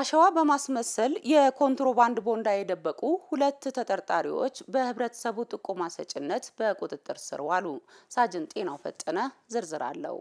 አሸዋ በማስመሰል የኮንትሮባንድ ቦንዳ የደበቁ ሁለት ተጠርጣሪዎች በህብረተሰቡ ጥቆማ ሰጭነት በቁጥጥር ስር ዋሉ። ሳጅን ጤናው ፈጠነ ዝርዝር አለው።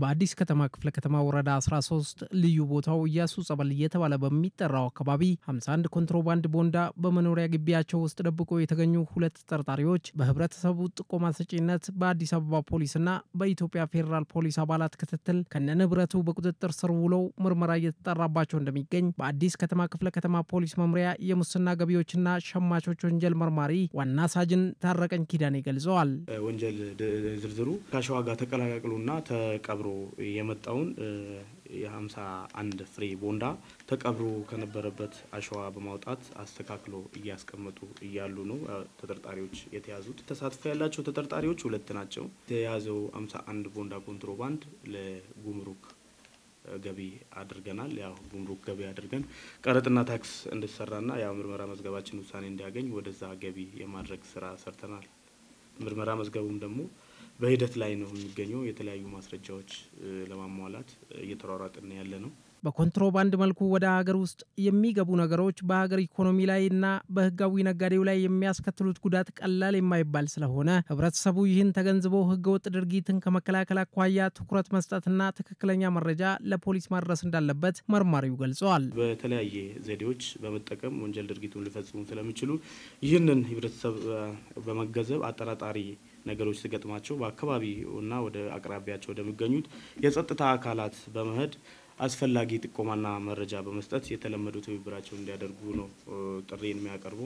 በአዲስ ከተማ ክፍለ ከተማ ወረዳ 13 ልዩ ቦታው እያሱ ጸበል እየተባለ በሚጠራው አካባቢ 51 ኮንትሮባንድ ቦንዳ በመኖሪያ ግቢያቸው ውስጥ ደብቆ የተገኙ ሁለት ተጠርጣሪዎች በህብረተሰቡ ጥቆማ ሰጪነት በአዲስ አበባ ፖሊስና በኢትዮጵያ ፌዴራል ፖሊስ አባላት ክትትል ከነንብረቱ በቁጥጥር ስር ውለው ምርመራ እየተጠራባቸው እንደሚገኝ በአዲስ ከተማ ክፍለ ከተማ ፖሊስ መምሪያ የሙስና ገቢዎችና ሸማቾች ወንጀል መርማሪ ዋና ሳጅን ታረቀኝ ኪዳኔ ገልጸዋል። ወንጀል ዝርዝሩ ከሸዋ ጋር ተቀ ተቀብሮ የመጣውን የሀምሳ አንድ ፍሬ ቦንዳ ተቀብሮ ከነበረበት አሸዋ በማውጣት አስተካክሎ እያስቀመጡ እያሉ ነው ተጠርጣሪዎች የተያዙት። ተሳትፎ ያላቸው ተጠርጣሪዎች ሁለት ናቸው። የተያዘው ሀምሳ አንድ ቦንዳ ኮንትሮባንድ ለጉምሩክ ገቢ አድርገናል። ያው ጉምሩክ ገቢ አድርገን ቀረጥና ታክስ እንዲሰራና ያው ምርመራ መዝገባችን ውሳኔ እንዲያገኝ ወደዛ ገቢ የማድረግ ስራ ሰርተናል። ምርመራ መዝገቡም ደግሞ በሂደት ላይ ነው የሚገኘው። የተለያዩ ማስረጃዎች ለማሟላት እየተሯሯጥን ያለ ነው። በኮንትሮባንድ መልኩ ወደ ሀገር ውስጥ የሚገቡ ነገሮች በሀገር ኢኮኖሚ ላይ እና በህጋዊ ነጋዴው ላይ የሚያስከትሉት ጉዳት ቀላል የማይባል ስለሆነ ህብረተሰቡ ይህን ተገንዝቦ ህገወጥ ድርጊትን ከመከላከል አኳያ ትኩረት መስጠትና ትክክለኛ መረጃ ለፖሊስ ማድረስ እንዳለበት መርማሪው ገልጸዋል። በተለያየ ዘዴዎች በመጠቀም ወንጀል ድርጊቱን ሊፈጽሙ ስለሚችሉ ይህንን ህብረተሰብ በመገንዘብ አጠራጣሪ ነገሮች ሲገጥማቸው በአካባቢውና ወደ አቅራቢያቸው ወደሚገኙት የጸጥታ አካላት በመሄድ አስፈላጊ ጥቆማና መረጃ በመስጠት የተለመዱ ትብብራቸውን እንዲያደርጉ ነው ጥሪ የሚያቀርቡ